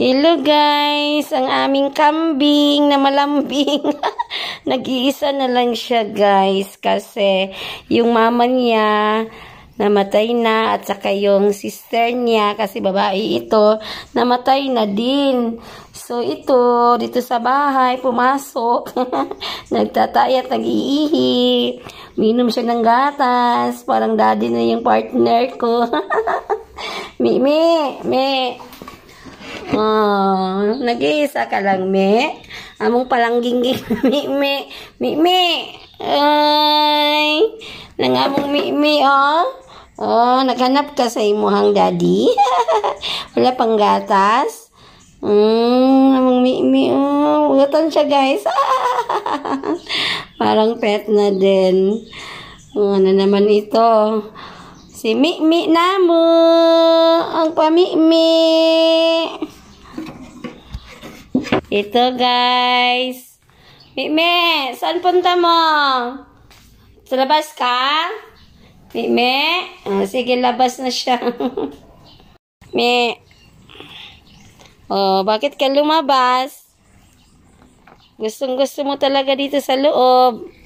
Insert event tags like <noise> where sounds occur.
Hello guys! Ang aming kambing na malambing. <laughs> Nag-iisa na lang siya guys kasi yung mama niya namatay na at saka yung sister niya kasi babae ito namatay na din. So ito dito sa bahay pumasok. <laughs> Nagtatayat, nag-iihi. Minom siya ng gatas. Parang daddy na yung partner ko. Mimi, me, me. Oh, nag-iisa ka lang, me. Among palangging <laughs> mi, mi, mi, mi. Ay, nangamong mi, mi, oh. Oh, naghanap ka sa imuhang daddy. <laughs> Wala pang gatas. Mm, among mi, mi, oh. Ugatan siya, guys. <laughs> Parang pet na din. Oh, ano naman ito? Si mi, mi na mo. Ang pamikmi. Ito, guys. Mime, saan punta mo? Sa labas ka? Mime? Oh, sige, labas na siya. <laughs> Mime. Oh, bakit ka lumabas? Gustong-gusto mo talaga dito sa loob.